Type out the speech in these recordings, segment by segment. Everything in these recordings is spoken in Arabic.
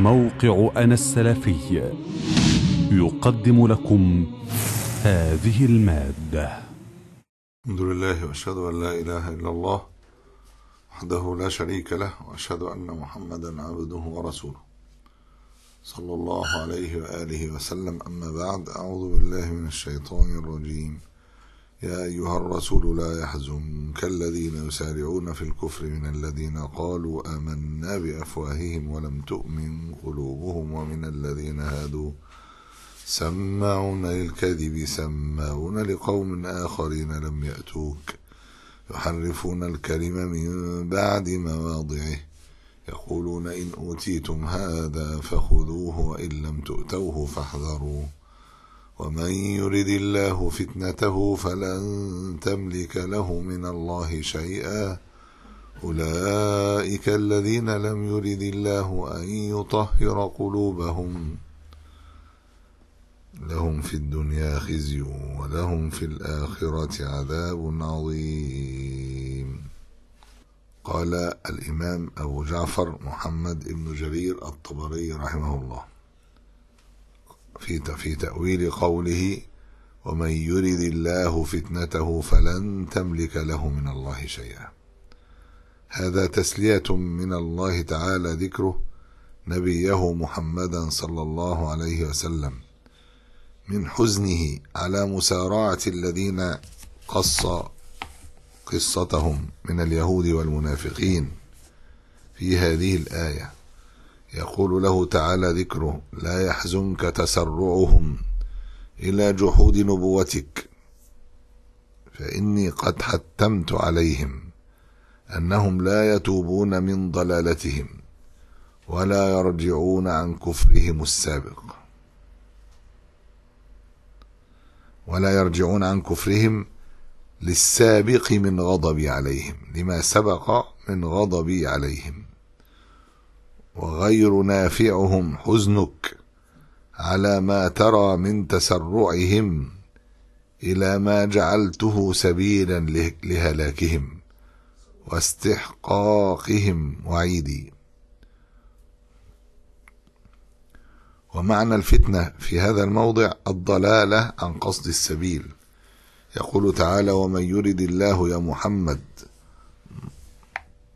موقع أنا السلفي يقدم لكم هذه المادة الحمد لله وأشهد أن لا إله إلا الله وحده لا شريك له وأشهد أن محمدا عبده ورسوله صلى الله عليه وآله وسلم أما بعد أعوذ بالله من الشيطان الرجيم يا أيها الرسول لا يحزنك الذين يسارعون في الكفر من الذين قالوا آمنا بأفواههم ولم تؤمن قلوبهم ومن الذين هادوا سماعون للكذب سماعون لقوم آخرين لم يأتوك يحرفون الكلمة من بعد مواضعه يقولون إن أوتيتم هذا فخذوه وإن لم تؤتوه فاحذروه ومن يرد الله فتنته فلن تملك له من الله شيئا أولئك الذين لم يرد الله أن يطهر قلوبهم لهم في الدنيا خزي ولهم في الآخرة عذاب عظيم قال الإمام أبو جعفر محمد بن جرير الطبري رحمه الله في في تأويل قوله ومن يرد الله فتنته فلن تملك له من الله شيئا هذا تسلية من الله تعالى ذكره نبيه محمدا صلى الله عليه وسلم من حزنه على مسارعة الذين قص قصتهم من اليهود والمنافقين في هذه الآية يقول له تعالى ذكره لا يحزنك تسرعهم إلى جحود نبوتك فإني قد حتمت عليهم أنهم لا يتوبون من ضلالتهم ولا يرجعون عن كفرهم السابق ولا يرجعون عن كفرهم للسابق من غضبي عليهم لما سبق من غضبي عليهم وغير نافعهم حزنك على ما ترى من تسرعهم إلى ما جعلته سبيلا لهلاكهم واستحقاقهم وعيدي ومعنى الفتنة في هذا الموضع الضلالة عن قصد السبيل يقول تعالى ومن يرد الله يا محمد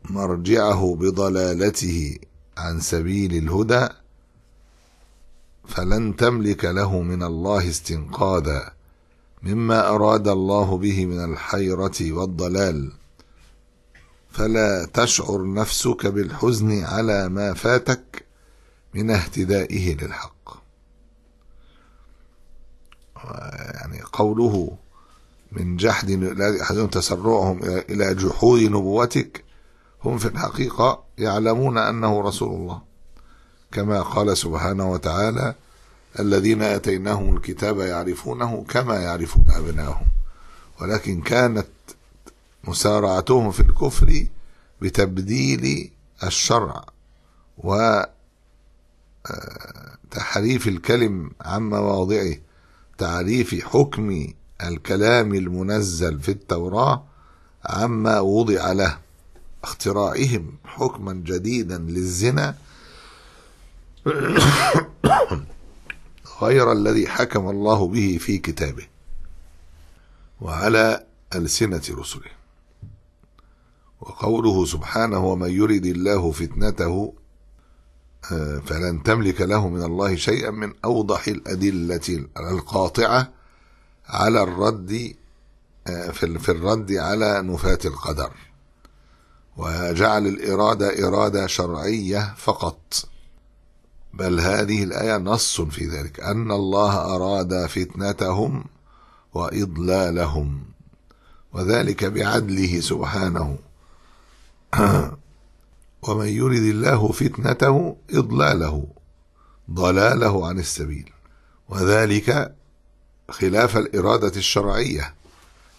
مرجعه بضلالته عن سبيل الهدى فلن تملك له من الله استنقاذا مما أراد الله به من الحيرة والضلال فلا تشعر نفسك بالحزن على ما فاتك من اهتدائه للحق يعني قوله من جحد تسرعهم إلى جحود نبوتك هم في الحقيقة يعلمون أنه رسول الله كما قال سبحانه وتعالى الذين آتيناهم الكتاب يعرفونه كما يعرفون أبناءهم ولكن كانت مسارعتهم في الكفر بتبديل الشرع وتحريف آه، الكلم عن مواضعه تعريف حكم الكلام المنزل في التوراة عما وضع له اختراعهم حكما جديدا للزنا غير الذي حكم الله به في كتابه وعلى ألسنة رسله وقوله سبحانه ومن يرد الله فتنته آه، فلن تملك له من الله شيئا من أوضح الأدلة القاطعة على الرد آه، في الرد على نفاة القدر وجعل الإرادة إرادة شرعية فقط بل هذه الآية نص في ذلك أن الله أراد فتنتهم وإضلالهم وذلك بعدله سبحانه ومن يرد الله فتنته إضلاله ضلاله عن السبيل وذلك خلاف الإرادة الشرعية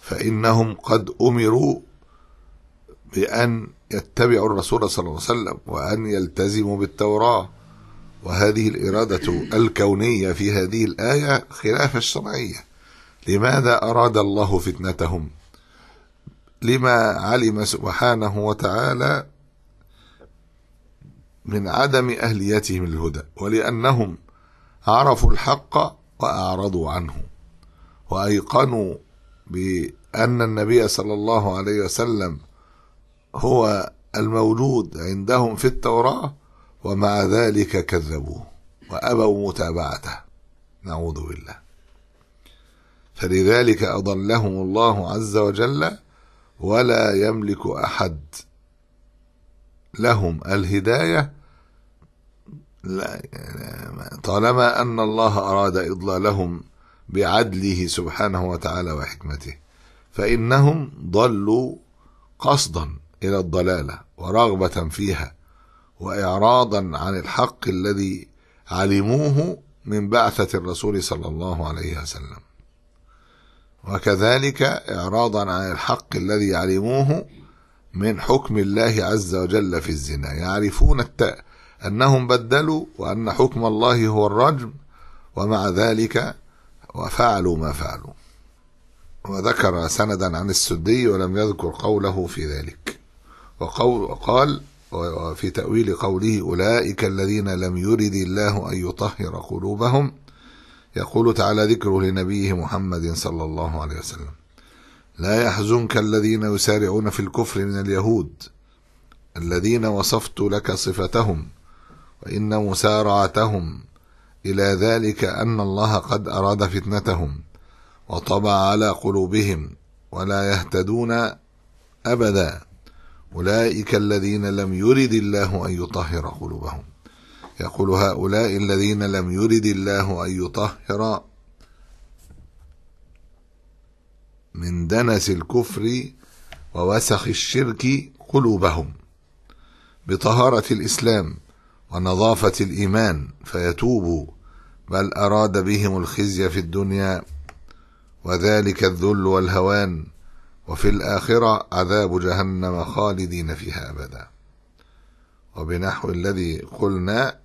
فإنهم قد أمروا بأن يتبعوا الرسول صلى الله عليه وسلم وأن يلتزموا بالتوراة وهذه الإرادة الكونية في هذه الآية خلاف الشرعية لماذا أراد الله فتنتهم لما علم سبحانه وتعالى من عدم أهليتهم الهدى ولأنهم عرفوا الحق وأعرضوا عنه وأيقنوا بأن النبي صلى الله عليه وسلم هو الموجود عندهم في التوراة ومع ذلك كذبوه وأبوا متابعته نعوذ بالله فلذلك أضلهم الله عز وجل ولا يملك أحد لهم الهداية لا يعني طالما أن الله أراد إضلالهم بعدله سبحانه وتعالى وحكمته فإنهم ضلوا قصدا الى الضلاله ورغبه فيها واعراضا عن الحق الذي علموه من بعثه الرسول صلى الله عليه وسلم وكذلك اعراضا عن الحق الذي علموه من حكم الله عز وجل في الزنا يعرفون التاء انهم بدلوا وان حكم الله هو الرجم ومع ذلك وفعلوا ما فعلوا وذكر سندا عن السدي ولم يذكر قوله في ذلك وقال وفي تأويل قوله أولئك الذين لم يرد الله أن يطهر قلوبهم يقول تعالى ذكره لنبيه محمد صلى الله عليه وسلم لا يحزنك الذين يسارعون في الكفر من اليهود الذين وصفت لك صفتهم وإن مسارعتهم إلى ذلك أن الله قد أراد فتنتهم وطبع على قلوبهم ولا يهتدون أبدا أولئك الذين لم يرد الله أن يطهر قلوبهم يقول هؤلاء الذين لم يرد الله أن يطهر من دنس الكفر ووسخ الشرك قلوبهم بطهارة الإسلام ونظافة الإيمان فيتوبوا بل أراد بهم الخزي في الدنيا وذلك الذل والهوان وفي الآخرة عذاب جهنم خالدين فيها أبدا وبنحو الذي قلنا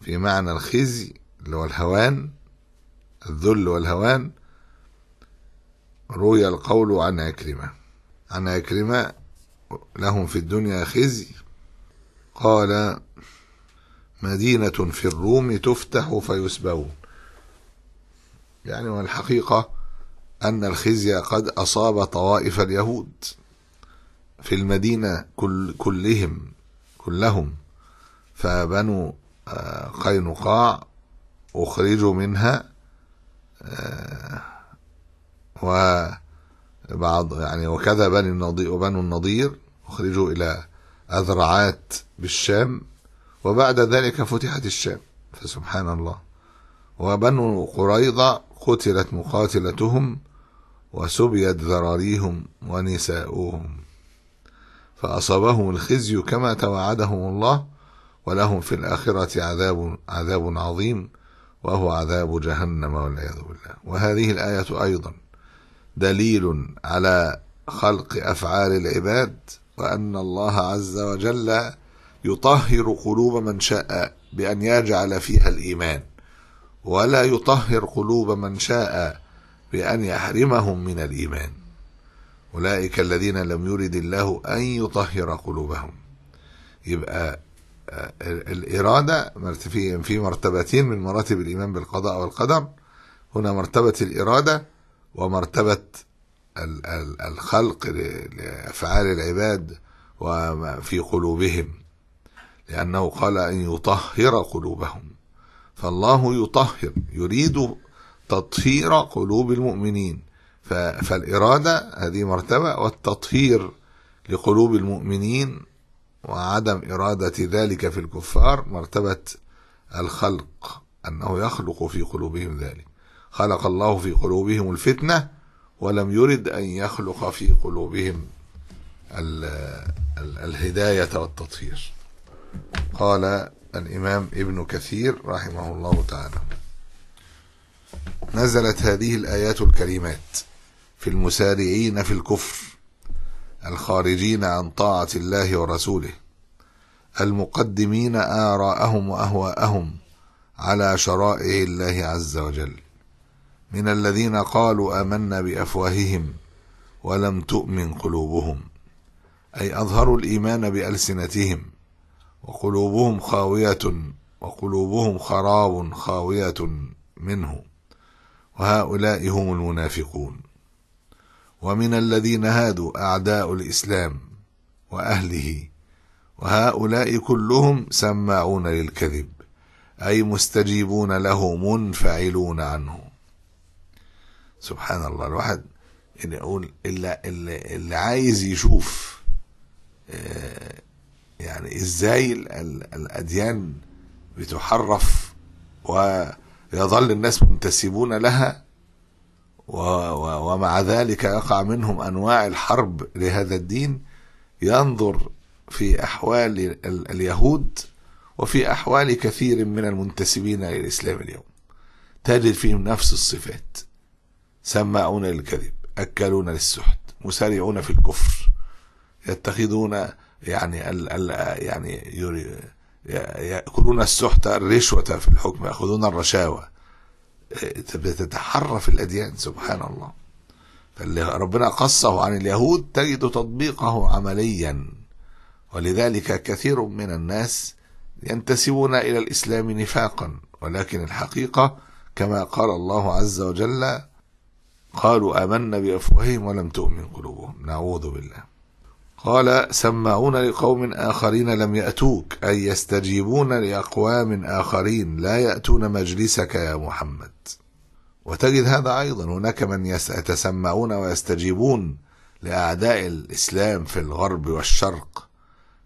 في معنى الخزي اللي هو الهوان الذل والهوان روي القول عن عكرمة عن عكرمة لهم في الدنيا خزي قال مدينة في الروم تفتح فيسبون يعني والحقيقة أن الخزي قد أصاب طوائف اليهود في المدينة كل كلهم كلهم فبنو آه، قينقاع أخرجوا منها آه، وبعض يعني وكذا بني النضير وبنو النضير أخرجوا إلى أذرعات بالشام وبعد ذلك فتحت الشام فسبحان الله وبنو قريظة قتلت مقاتلتهم وسبيت ذراريهم ونساؤهم فأصابهم الخزي كما توعدهم الله ولهم في الآخرة عذاب عذاب عظيم وهو عذاب جهنم والعياذ بالله وهذه الآية أيضا دليل على خلق أفعال العباد وأن الله عز وجل يطهر قلوب من شاء بأن يجعل فيها الإيمان ولا يطهر قلوب من شاء بأن يحرمهم من الإيمان أولئك الذين لم يرد الله أن يطهر قلوبهم يبقى آه، الإرادة في مرتبتين من مراتب الإيمان بالقضاء والقدر هنا مرتبة الإرادة ومرتبة الخلق لأفعال العباد وفي قلوبهم لأنه قال أن يطهر قلوبهم فالله يطهر يريد تطهير قلوب المؤمنين فالإرادة هذه مرتبة والتطهير لقلوب المؤمنين وعدم إرادة ذلك في الكفار مرتبة الخلق أنه يخلق في قلوبهم ذلك خلق الله في قلوبهم الفتنة ولم يرد أن يخلق في قلوبهم الهداية والتطهير قال الإمام ابن كثير رحمه الله تعالى نزلت هذه الآيات الكريمات في المسارعين في الكفر الخارجين عن طاعة الله ورسوله المقدمين آراءهم وأهواءهم على شرائع الله عز وجل من الذين قالوا آمنا بأفواههم ولم تؤمن قلوبهم أي أظهروا الإيمان بألسنتهم وقلوبهم خاوية وقلوبهم خراب خاوية منه وهؤلاء هم المنافقون ومن الذين هادوا أعداء الإسلام وأهله وهؤلاء كلهم سماعون للكذب أي مستجيبون له منفعلون عنه سبحان الله الواحد يعني اللي يقول اللي, اللي عايز يشوف آه، يعني ازاي الأديان بتحرف و يظل الناس منتسبون لها ومع ذلك يقع منهم انواع الحرب لهذا الدين ينظر في احوال اليهود وفي احوال كثير من المنتسبين الى الاسلام اليوم تجد فيهم نفس الصفات سماعون للكذب اكلون للسحت مسارعون في الكفر يتخذون يعني ال ال يعني يأكلون السحت الرشوة في الحكم يأخذون الرشاوة إيه، تتحرف الأديان سبحان الله فاللي ربنا قصه عن اليهود تجد تطبيقه عمليا ولذلك كثير من الناس ينتسبون إلى الإسلام نفاقا ولكن الحقيقة كما قال الله عز وجل قالوا آمنا بأفواههم ولم تؤمن قلوبهم نعوذ بالله قال سماعون لقوم آخرين لم يأتوك أي يستجيبون لأقوام آخرين لا يأتون مجلسك يا محمد وتجد هذا أيضا هناك من يتسمعون ويستجيبون لأعداء الإسلام في الغرب والشرق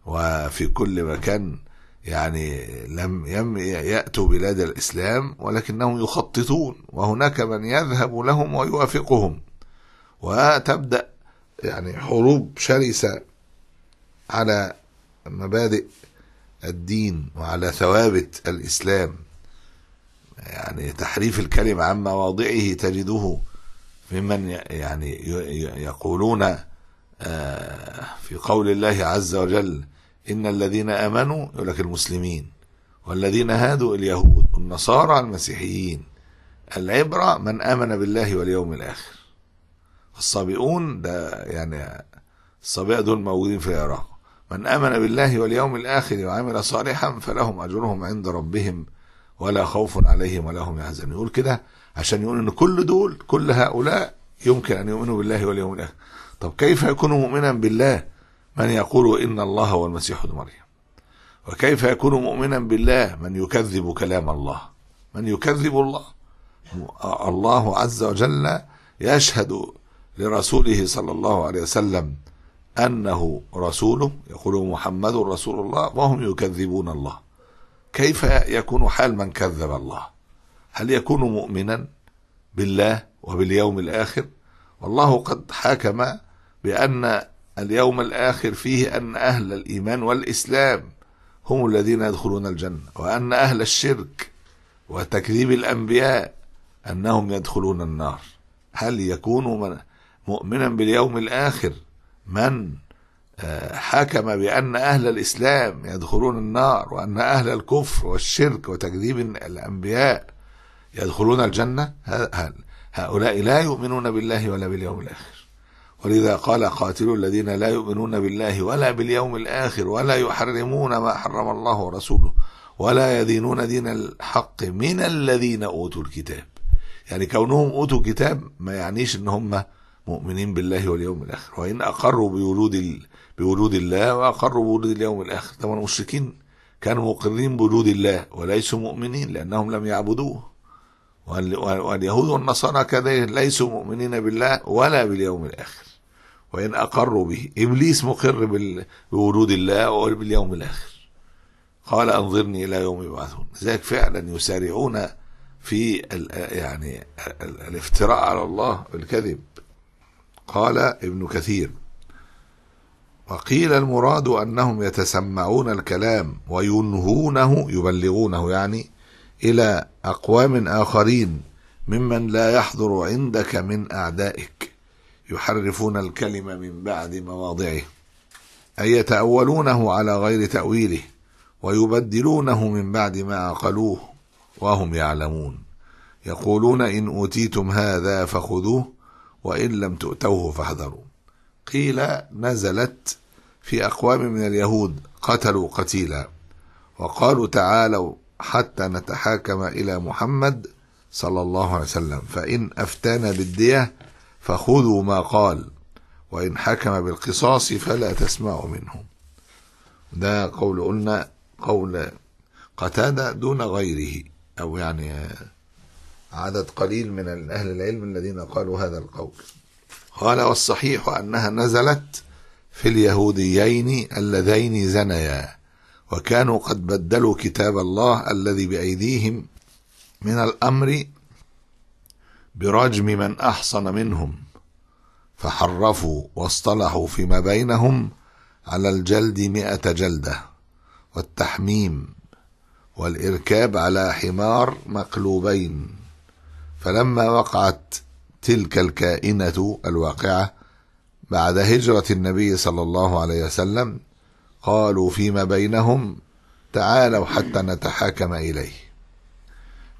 وفي كل مكان يعني لم يأتوا بلاد الإسلام ولكنهم يخططون وهناك من يذهب لهم ويوافقهم وتبدأ يعني حروب شرسة على مبادئ الدين وعلى ثوابت الإسلام يعني تحريف الكلم عن مواضعه تجده ممن يعني يقولون آه، في قول الله عز وجل إن الذين آمنوا يقول لك المسلمين والذين هادوا اليهود والنصارى المسيحيين العبرة من آمن بالله واليوم الآخر الصابئون ده يعني الصابئة دول موجودين في العراق من آمن بالله واليوم الآخر وعمل صالحا فلهم أجرهم عند ربهم ولا خوف عليهم ولا هم يحزنون يقول كده عشان يقول إن كل دول كل هؤلاء يمكن أن يؤمنوا بالله واليوم الآخر طب كيف يكون مؤمنا بالله من يقول إن الله هو المسيح ابن مريم وكيف يكون مؤمنا بالله من يكذب كلام الله من يكذب الله الله عز وجل يشهد لرسوله صلى الله عليه وسلم أنه رسوله يقول محمد رسول الله وهم يكذبون الله كيف يكون حال من كذب الله هل يكون مؤمنا بالله وباليوم الآخر والله قد حكم بأن اليوم الآخر فيه أن أهل الإيمان والإسلام هم الذين يدخلون الجنة وأن أهل الشرك وتكذيب الأنبياء أنهم يدخلون النار هل يكون من مؤمنا باليوم الآخر من آه، حكم بأن أهل الإسلام يدخلون النار وأن أهل الكفر والشرك وتكذيب الأنبياء يدخلون الجنة هؤلاء لا يؤمنون بالله ولا باليوم الآخر ولذا قال قاتلوا الذين لا يؤمنون بالله ولا باليوم الآخر ولا يحرمون ما حرم الله ورسوله ولا يدينون دين الحق من الذين أوتوا الكتاب يعني كونهم أوتوا الكتاب ما يعنيش إن هم مؤمنين بالله واليوم الاخر وان اقروا بولود ال... بولود الله واقروا بولود اليوم الاخر طبعا المشركين كانوا مقرين بولود الله وليسوا مؤمنين لانهم لم يعبدوه واليهود والنصارى كذلك ليسوا مؤمنين بالله ولا باليوم الاخر وان اقروا به ابليس مقر بال... بولود الله وباليوم الاخر قال انظرني الى يوم يبعثون لذلك فعلا يسارعون في ال... يعني ال... الافتراء على الله الكذب قال ابن كثير وقيل المراد أنهم يتسمعون الكلام وينهونه يبلغونه يعني إلى أقوام آخرين ممن لا يحضر عندك من أعدائك يحرفون الكلمة من بعد مواضعه أي يتأولونه على غير تأويله ويبدلونه من بعد ما عقلوه وهم يعلمون يقولون إن أوتيتم هذا فخذوه وإن لم تؤتوه فاحذروا قيل نزلت في أقوام من اليهود قتلوا قتيلا وقالوا تعالوا حتى نتحاكم إلى محمد صلى الله عليه وسلم فإن أفتانا بالدية فخذوا ما قال وإن حكم بالقصاص فلا تسمعوا منه ده قول قلنا قول قتادة دون غيره أو يعني عدد قليل من أهل العلم الذين قالوا هذا القول قال والصحيح أنها نزلت في اليهوديين اللذين زنيا وكانوا قد بدلوا كتاب الله الذي بأيديهم من الأمر برجم من أحصن منهم فحرفوا واصطلحوا فيما بينهم على الجلد مئة جلدة والتحميم والإركاب على حمار مقلوبين فلما وقعت تلك الكائنة الواقعة بعد هجرة النبي صلى الله عليه وسلم قالوا فيما بينهم تعالوا حتى نتحاكم إليه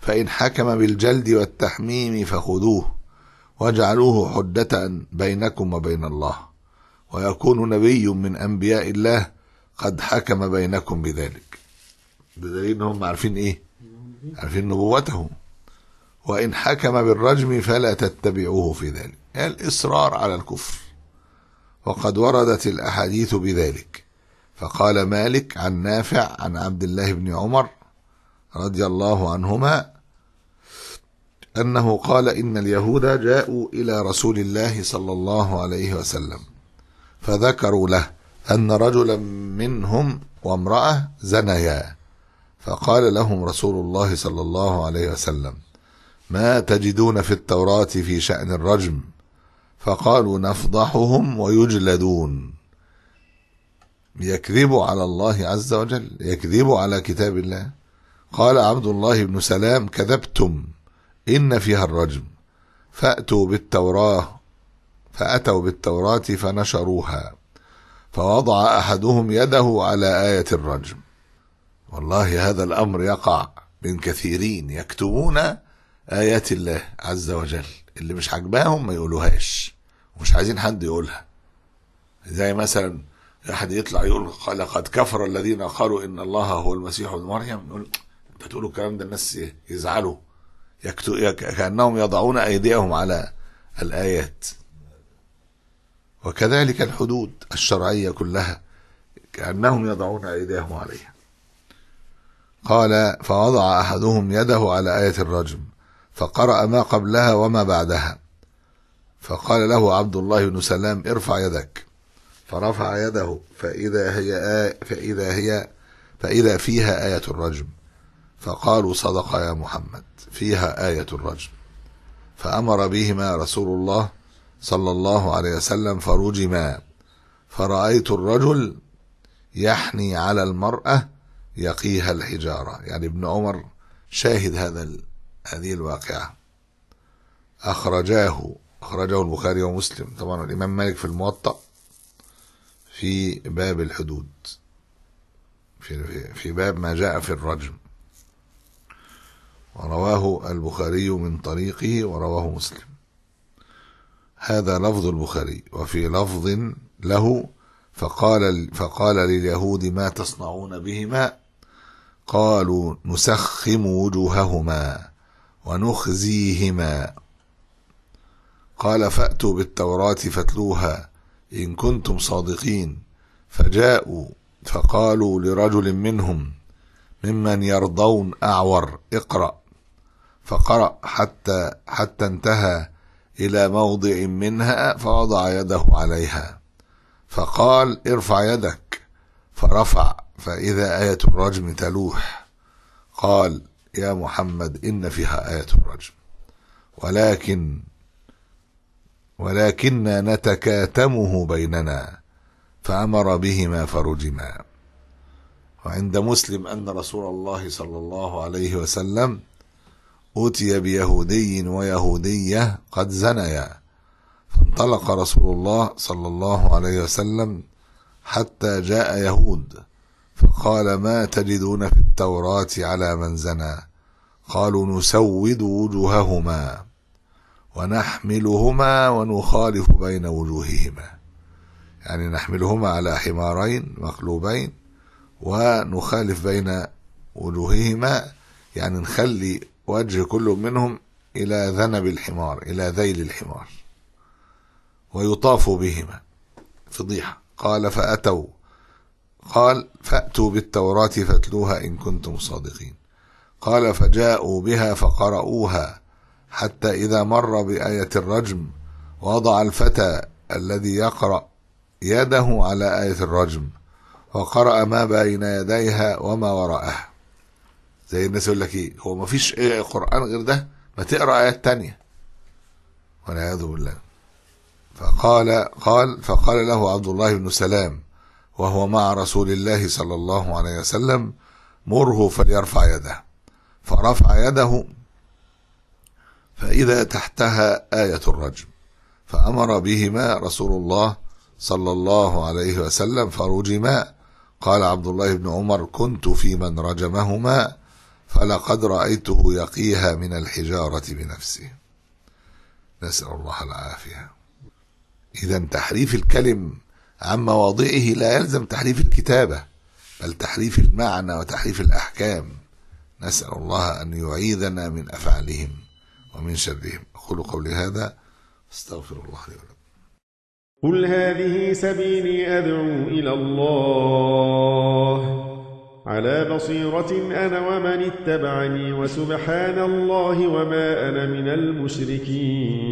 فإن حكم بالجلد والتحميم فخذوه واجعلوه حدة بينكم وبين الله ويكون نبي من أنبياء الله قد حكم بينكم بذلك بدليل أنهم عارفين إيه عارفين نبوتهم وإن حكم بالرجم فلا تتبعوه في ذلك الإصرار على الكفر وقد وردت الأحاديث بذلك فقال مالك عن نافع عن عبد الله بن عمر رضي الله عنهما أنه قال إن اليهود جاءوا إلى رسول الله صلى الله عليه وسلم فذكروا له أن رجلا منهم وامرأة زنيا فقال لهم رسول الله صلى الله عليه وسلم ما تجدون في التوراة في شأن الرجم فقالوا نفضحهم ويجلدون يكذبوا على الله عز وجل يكذبوا على كتاب الله قال عبد الله بن سلام كذبتم إن فيها الرجم فأتوا بالتوراة فأتوا بالتوراة فنشروها فوضع أحدهم يده على آية الرجم والله هذا الأمر يقع من كثيرين يكتبون آيات الله عز وجل اللي مش عاجباهم ما يقولوهاش ومش عايزين حد يقولها زي مثلا احد يطلع يقول لقد كفر الذين قالوا ان الله هو المسيح ابن مريم يقول انت تقولوا الكلام ده الناس يزعلوا كانهم يضعون ايديهم على الايات وكذلك الحدود الشرعيه كلها كانهم يضعون ايديهم عليها قال فوضع احدهم يده على ايه الرجم فقرأ ما قبلها وما بعدها فقال له عبد الله بن سلام ارفع يدك فرفع يده فإذا هي آية فإذا هي فإذا فيها آية الرجم فقالوا صدق يا محمد فيها آية الرجم فأمر بهما رسول الله صلى الله عليه وسلم فرجما فرأيت الرجل يحني على المرأة يقيها الحجارة يعني ابن عمر شاهد هذا هذه الواقعة أخرجاه أخرجه البخاري ومسلم طبعا الإمام مالك في الموطأ في باب الحدود في, في باب ما جاء في الرجم ورواه البخاري من طريقه ورواه مسلم هذا لفظ البخاري وفي لفظ له فقال فقال لليهود ما تصنعون بهما قالوا نسخم وجوههما ونخزيهما قال فأتوا بالتوراة فاتلوها إن كنتم صادقين فجاءوا فقالوا لرجل منهم ممن يرضون أعور اقرأ فقرأ حتى حتى انتهى إلى موضع منها فوضع يده عليها فقال ارفع يدك فرفع فإذا آية الرجم تلوح قال يا محمد إن فيها آية الرجم ولكن ولكننا نتكاتمه بيننا فأمر بهما فرجما وعند مسلم أن رسول الله صلى الله عليه وسلم أتي بيهودي ويهودية قد زنيا فانطلق رسول الله صلى الله عليه وسلم حتى جاء يهود فقال ما تجدون في التوراة على من زنى قالوا نسود وجوههما ونحملهما ونخالف بين وجوههما يعني نحملهما على حمارين مقلوبين ونخالف بين وجوههما يعني نخلي وجه كل منهم إلى ذنب الحمار إلى ذيل الحمار ويطاف بهما فضيحة قال فأتوا قال فأتوا بالتوراة فاتلوها إن كنتم صادقين قال فجاءوا بها فقرأوها حتى إذا مر بآية الرجم وضع الفتى الذي يقرأ يده على آية الرجم وقرأ ما بين يديها وما وراءها زي الناس يقول لك ايه هو ما فيش إيه قرآن غير ده ما تقرأ آيات تانية والعياذ بالله فقال قال فقال له عبد الله بن سلام وهو مع رسول الله صلى الله عليه وسلم مره فليرفع يده فرفع يده فإذا تحتها آية الرجم فأمر بهما رسول الله صلى الله عليه وسلم فرجما قال عبد الله بن عمر كنت في من رجمهما فلقد رأيته يقيها من الحجارة بنفسه نسأل الله العافية إذا تحريف الكلم عن مواضعه لا يلزم تحريف الكتابة بل تحريف المعنى وتحريف الأحكام نسأل الله أن يعيذنا من أفعالهم ومن شرهم أقول قولي هذا استغفر الله لي ولكم قل هذه سبيلي أدعو إلى الله على بصيرة أنا ومن اتبعني وسبحان الله وما أنا من المشركين